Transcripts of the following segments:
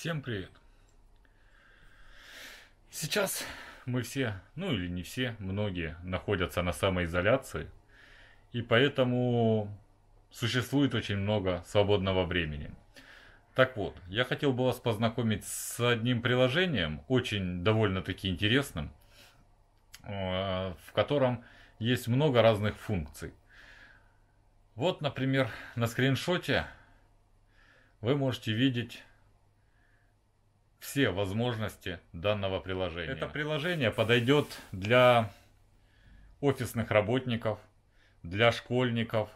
Всем привет! Сейчас мы все, ну или не все, многие находятся на самоизоляции, и поэтому существует очень много свободного времени. Так вот, я хотел бы вас познакомить с одним приложением, очень довольно-таки интересным, э, в котором есть много разных функций. Вот, например, на скриншоте вы можете видеть все возможности данного приложения. Это приложение подойдет для офисных работников, для школьников,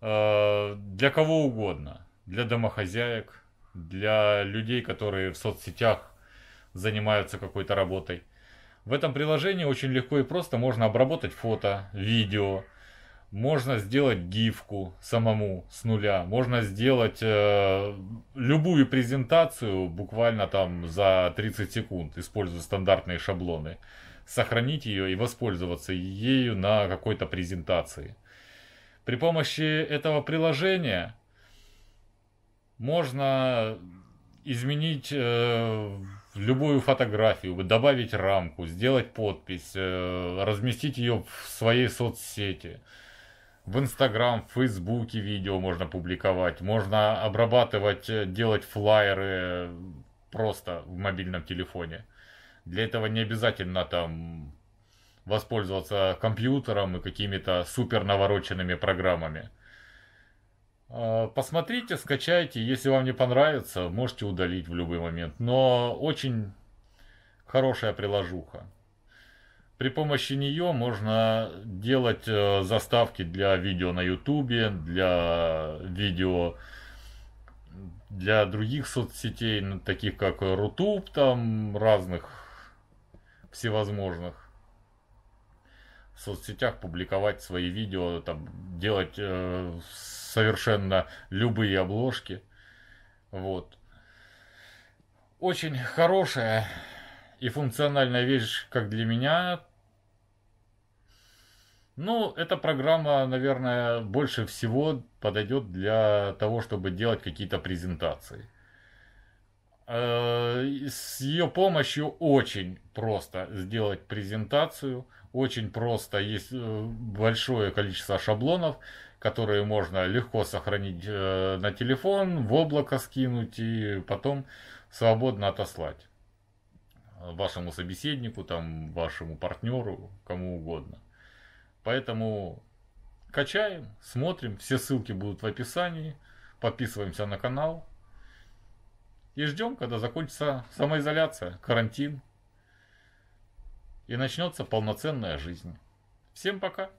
э, для кого угодно, для домохозяек, для людей, которые в соцсетях занимаются какой-то работой. В этом приложении очень легко и просто можно обработать фото, видео, можно сделать гифку самому с нуля, можно сделать э, любую презентацию буквально там за 30 секунд, используя стандартные шаблоны, сохранить ее и воспользоваться ею на какой-то презентации. При помощи этого приложения можно изменить э, любую фотографию, добавить рамку, сделать подпись, э, разместить ее в своей соцсети в Инстаграм, в Фейсбуке видео можно публиковать, можно обрабатывать, э, делать флайеры э, просто в мобильном телефоне. Для этого не обязательно там воспользоваться компьютером и какими-то супер навороченными программами. А, посмотрите, скачайте, если вам не понравится, можете удалить в любой момент. Но очень хорошая приложуха. При помощи нее можно делать э, заставки для видео на YouTube, для видео для других соцсетей, ну, таких как Рутуб, там разных всевозможных соцсетях публиковать свои видео, там, делать э, совершенно любые обложки. Вот. Очень хорошая и функциональная вещь как для меня, ну, эта программа, наверное, больше всего подойдет для того, чтобы делать какие-то презентации. Э, с ее помощью очень просто сделать презентацию. Очень просто. Есть э, большое количество шаблонов, которые можно легко сохранить э, на телефон, в облако скинуть и потом свободно отослать вашему собеседнику, там, вашему партнеру, кому угодно. Поэтому качаем, смотрим, все ссылки будут в описании, подписываемся на канал и ждем, когда закончится самоизоляция, карантин и начнется полноценная жизнь. Всем пока!